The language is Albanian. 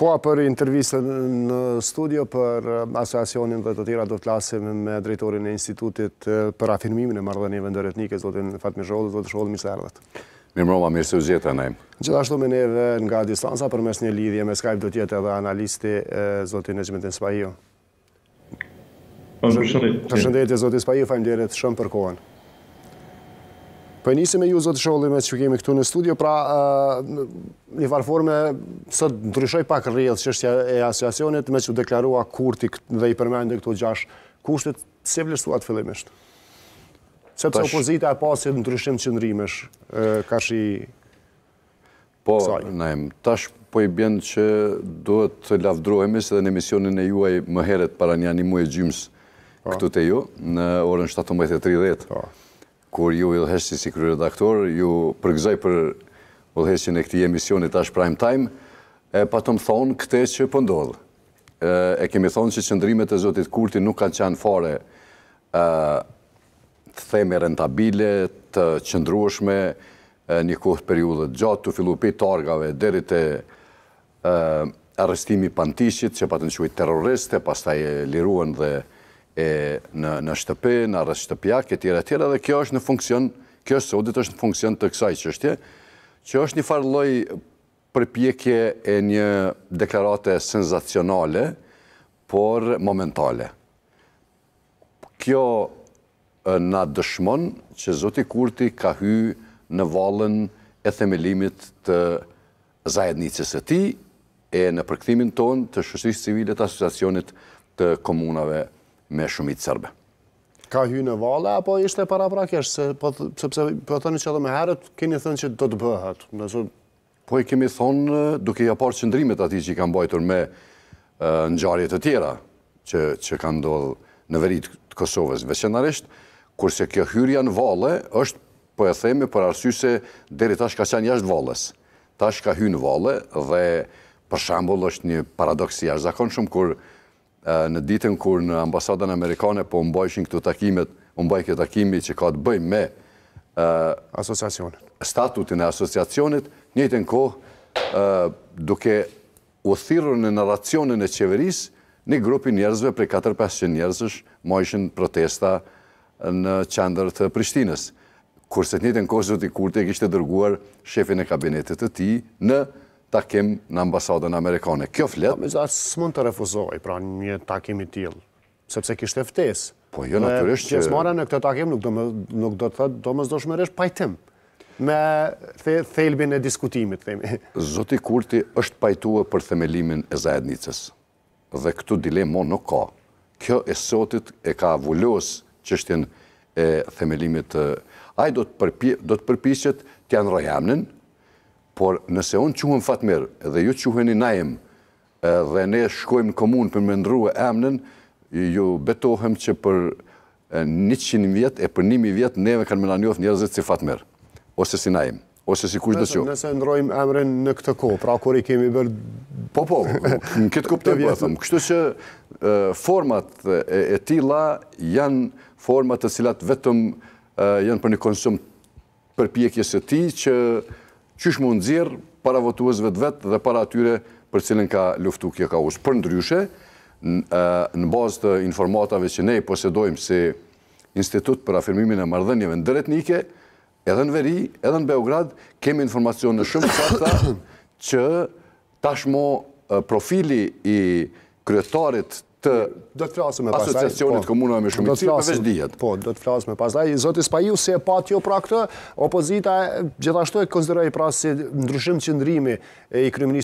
koha për intervjise në studio për um, asociacionin dhe të tira do të lasim me drejtorin e institutit për afirmimin e mardhën e etnike, zotin Fatmi Zholë, zotë Zholë, mirës e ardhët. Mi mërë, mirës e uzjetë e nejmë. Gjithashtu me neve nga distansa për mes një lidhje me Skype do tjetë edhe analisti zotin e gjmetin Spahio. Përshëndetje, zotin Spahio, fajmë djerit shumë për kohën. Për po njësi me ju, zotë sholli, me që kemi këtu në studio, pra një farforme së ndryshoj pak rrëllë që është e asociacionit, me që deklarua kurti dhe i përmendin këtu gjash kushtet, se vlerësuat fillimisht? Se opozita e pasit ndryshim dryshim që nërimesh, ka shi Po, nëjmë, tash po i bjen që duhet të lafdrohemi, se dhe në emisionin e juaj më heret para një animu e gjymës po. këtu të ju, në orën 17.30 kur ju ilheshti si kryre redaktor, ju përgëzaj për ilheshtin e këti emisioni Tash Prime Time, e pa të më thonë këte që pëndodhë. Po e kemi thonë që qëndrimet e Zotit Kurti nuk kanë qanë fare të theme rentabile, të qëndrueshme, një kohët periudet gjatë, të fillu për targave, deri të arrestimi pantishit, që pa të nëshuaj terroriste, pas taj e liruan dhe e, në shtëpi, në rrës shtëpjak, e tjera tjera, dhe kjo është në funksion, kjo është sotit është në funksion të kësaj qështje, që është një farë loj përpjekje e një deklarate senzacionale, por momentale. Kjo nga dëshmon që Zoti Kurti ka hy në valën e themelimit të zajednicës e ti, e në përkëthimin ton të shështërisë civilit asociacionit të komunave nështë me shumit sërbe. Ka hy në vale, apo ishte para prakesh, po sepse për po thëni që edhe me herët, keni thënë që do të bëhet. Po i kemi thonë duke ja parë qëndrimet ati që i kam bajtur me në gjarjet e tjera, që kanë do në verit të Kosovës veçenarisht, kurse kjo hyrja në vale është po e themi për arsysë se deri tash ka qenë jashtë valës. Tash ka hy në valë dhe për shambull është një paradoksi jashtë zakon shumë, kur në ditën kur në ambasadën amerikane po mbajshin këto takimet, u po mbaj këto takimi që ka të bëjë me ë asociacionin. Statutin e asociacionit, njëtën njëjtën kohë ë duke u thirrur në narracionin e qeverisë, një grup njerëzve prej 4-500 njerëzësh mbajshin protesta në qendër të Prishtinës. Kurse të njëjtën kohë Zoti Kurti kishte dërguar shefin e kabinetit të tij në takim në ambasadën amerikane. Kjo flet... Pa, me së mund të refuzoj, pra një takim i tjilë, sepse kishtë eftes. Po, jo, naturisht që... Gjesmara në këtë takim nuk do, më, nuk do të thë, do më zdoshmëresh pajtim me thelbin e diskutimit, themi. Zoti Kurti është pajtua për themelimin e zajednicës. Dhe këtu dilemo nuk ka. Kjo e sotit e ka vullos qështjen e themelimit. Ai do të përpishet të janë rajamnin, por nëse unë quhëm Fatmir, dhe ju quheni Naim, dhe ne shkojmë në komunë për me ndruë e emnen, ju betohem që për 100 vjetë e për 1000 vjetë neve kanë me nanjof njerëzit si Fatmir, ose si Naim, ose si kush dështë Nëse ndrojmë emren në këtë kohë, pra kur i kemi bërë... Po, po, në këtë kuptë të po, vjetëm. Kështu që format e tila janë format të cilat vetëm janë për një konsum për pjekjes e ti që qysh mund nxjerr para votuesve të vetë dhe para atyre për cilën ka luftu kjo kaos. Për ndryshe, në bazë të informatave që ne i posedojmë si Institut për afirmimin e Mardhenjeve në dretnike, edhe në Veri, edhe në Beograd, kemi informacion në shumë sakta që tashmo profili i kryetarit të do të Asociacionit po. komunave me shumë të cilë dijet. Po, do të flasë me pasaj. Zotis Paju, se e pat jo pra këtë, opozita gjithashtu e konsideroj pra si ndryshim qëndrimi e i kryminis